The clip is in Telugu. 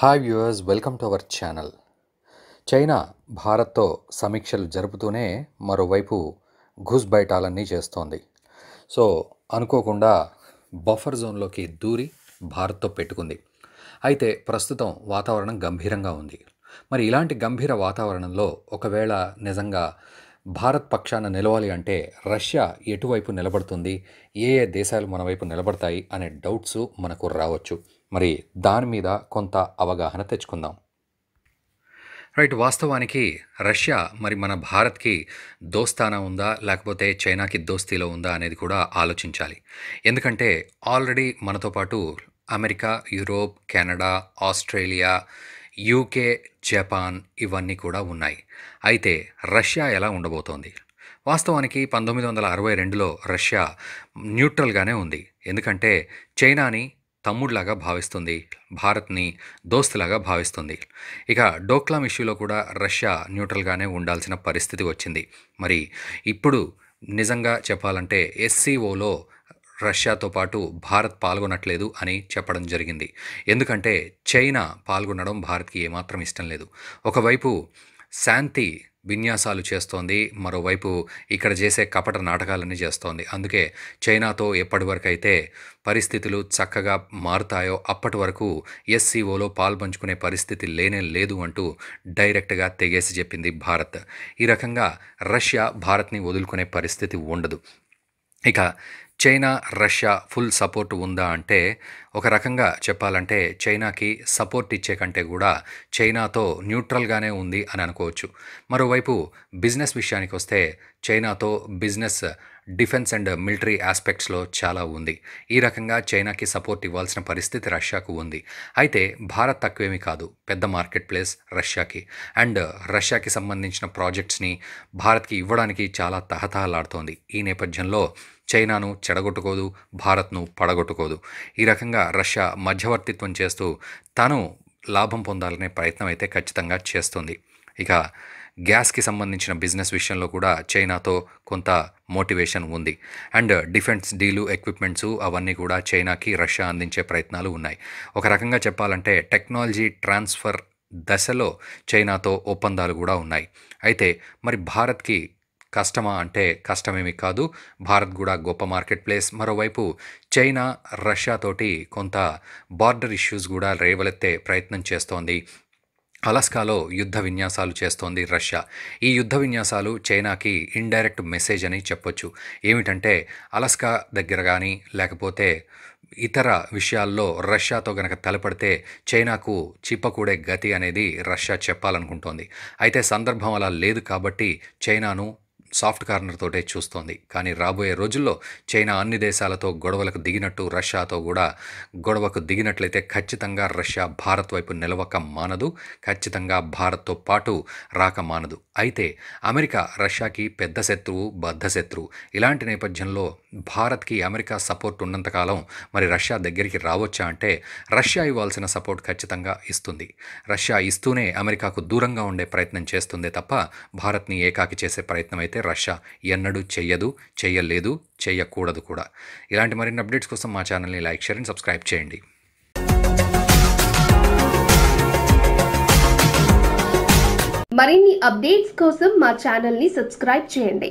hi viewers welcome to our channel China భారత్తో సమీక్షలు జరుపుతూనే మరోవైపు ఘుస్ బయటాలన్నీ చేస్తోంది సో అనుకోకుండా బఫర్ జోన్లోకి దూరి భారత్తో పెట్టుకుంది అయితే ప్రస్తుతం వాతావరణం గంభీరంగా ఉంది మరి ఇలాంటి గంభీర వాతావరణంలో ఒకవేళ నిజంగా భారత్ పక్షాన నిలవాలి అంటే రష్యా ఎటువైపు నిలబడుతుంది ఏ ఏ దేశాలు మన వైపు నిలబడతాయి అనే డౌట్స్ మనకు రావచ్చు మరి దాని మీద కొంత అవగాహన తెచ్చుకుందాం రైట్ వాస్తవానికి రష్యా మరి మన భారత్కి దోస్తానా ఉందా లేకపోతే చైనాకి దోస్తీలో ఉందా అనేది కూడా ఆలోచించాలి ఎందుకంటే ఆల్రెడీ మనతో పాటు America Europe Canada Australia UK Japan ఇవన్నీ కూడా ఉన్నాయి అయితే రష్యా ఎలా ఉండబోతోంది వాస్తవానికి పంతొమ్మిది వందల అరవై రెండులో రష్యా న్యూట్రల్గానే ఉంది ఎందుకంటే చైనాని తమ్ముడిలాగా భావిస్తుంది భారత్ని దోస్తులాగా భావిస్తుంది ఇక డోక్లాం ఇష్యూలో కూడా రష్యా న్యూట్రల్గానే ఉండాల్సిన పరిస్థితి వచ్చింది మరి ఇప్పుడు నిజంగా చెప్పాలంటే ఎస్సీఓలో రష్యాతో పాటు భారత్ పాల్గొనట్లేదు అని చెప్పడం జరిగింది ఎందుకంటే చైనా పాల్గొనడం భారత్కి ఏమాత్రం ఇష్టం లేదు ఒకవైపు శాంతి విన్యాసాలు చేస్తోంది మరోవైపు ఇక్కడ చేసే కపట నాటకాలన్నీ చేస్తోంది అందుకే చైనాతో ఎప్పటి వరకు అయితే పరిస్థితులు చక్కగా మారుతాయో అప్పటి వరకు ఎస్సీఓలో పాల్పంచుకునే పరిస్థితి లేనే లేదు అంటూ డైరెక్ట్గా తెగేసి చెప్పింది భారత్ ఈ రకంగా రష్యా భారత్ని వదులుకునే పరిస్థితి ఉండదు ఇక చైనా రష్యా ఫుల్ సపోర్ట్ ఉందా అంటే ఒక రకంగా చెప్పాలంటే చైనాకి సపోర్ట్ ఇచ్చే కంటే కూడా చైనాతో న్యూట్రల్గానే ఉంది అని అనుకోవచ్చు మరోవైపు బిజినెస్ విషయానికి వస్తే చైనాతో బిజినెస్ డిఫెన్స్ అండ్ మిలిటరీ ఆస్పెక్ట్స్లో చాలా ఉంది ఈ రకంగా చైనాకి సపోర్ట్ ఇవ్వాల్సిన పరిస్థితి రష్యాకు ఉంది అయితే భారత్ తక్కువేమీ కాదు పెద్ద మార్కెట్ ప్లేస్ రష్యాకి అండ్ రష్యాకి సంబంధించిన ప్రాజెక్ట్స్ని భారత్కి ఇవ్వడానికి చాలా తహతహలాడుతోంది ఈ నేపథ్యంలో చైనాను చెడగొట్టుకోదు భారత్ను పడగొట్టుకోదు ఈ రకంగా రష్యా మధ్యవర్తిత్వం చేస్తూ తను లాభం పొందాలనే ప్రయత్నం అయితే ఖచ్చితంగా చేస్తుంది ఇక గ్యాస్కి సంబంధించిన బిజినెస్ విషయంలో కూడా చైనాతో కొంత మోటివేషన్ ఉంది అండ్ డిఫెన్స్ డీలు ఎక్విప్మెంట్స్ అవన్నీ కూడా చైనాకి రష్యా అందించే ప్రయత్నాలు ఉన్నాయి ఒక రకంగా చెప్పాలంటే టెక్నాలజీ ట్రాన్స్ఫర్ దశలో చైనాతో ఒప్పందాలు కూడా ఉన్నాయి అయితే మరి భారత్కి కష్టమా అంటే కష్టమేమి కాదు భారత్ కూడా గొప్ప మార్కెట్ ప్లేస్ మరోవైపు చైనా రష్యా తోటి కొంత బార్డర్ ఇష్యూస్ కూడా రేవలెత్తే ప్రయత్నం చేస్తోంది అలస్కాలో యుద్ధ విన్యాసాలు చేస్తోంది రష్యా ఈ యుద్ధ విన్యాసాలు చైనాకి ఇండైరెక్ట్ మెసేజ్ అని చెప్పొచ్చు ఏమిటంటే అలస్కా దగ్గర కానీ లేకపోతే ఇతర విషయాల్లో రష్యాతో గనక తలపడితే చైనాకు చిప్పకూడే గతి అనేది రష్యా చెప్పాలనుకుంటోంది అయితే సందర్భం అలా లేదు కాబట్టి చైనాను సాఫ్ట్ కార్నర్ తోటే చూస్తోంది కానీ రాబోయే రోజుల్లో చైనా అన్ని దేశాలతో గొడవలకు దిగినట్టు రష్యాతో కూడా గొడవకు దిగినట్లయితే ఖచ్చితంగా రష్యా భారత్ వైపు నిలవక మానదు ఖచ్చితంగా భారత్తో పాటు రాక మానదు అయితే అమెరికా రష్యాకి పెద్ద శత్రువు బద్ధ శత్రువు ఇలాంటి నేపథ్యంలో భారత్కి అమెరికా సపోర్ట్ ఉన్నంతకాలం మరి రష్యా దగ్గరికి రావచ్చా అంటే రష్యా ఇవ్వాల్సిన సపోర్ట్ ఖచ్చితంగా ఇస్తుంది రష్యా ఇస్తూనే అమెరికాకు దూరంగా ఉండే ప్రయత్నం చేస్తుందే తప్ప భారత్ని ఏకాకి చేసే ప్రయత్నం అయితే అయితే రష్యా ఎన్నడూ చేయదు చేయలేదు చేయకూడదు కూడా ఇలాంటి మరిన్ని అప్డేట్స్ కోసం మా ఛానల్ని లైక్ షేర్ అండ్ సబ్స్క్రైబ్ చేయండి మరిన్ని అప్డేట్స్ కోసం మా ఛానల్ని సబ్స్క్రైబ్ చేయండి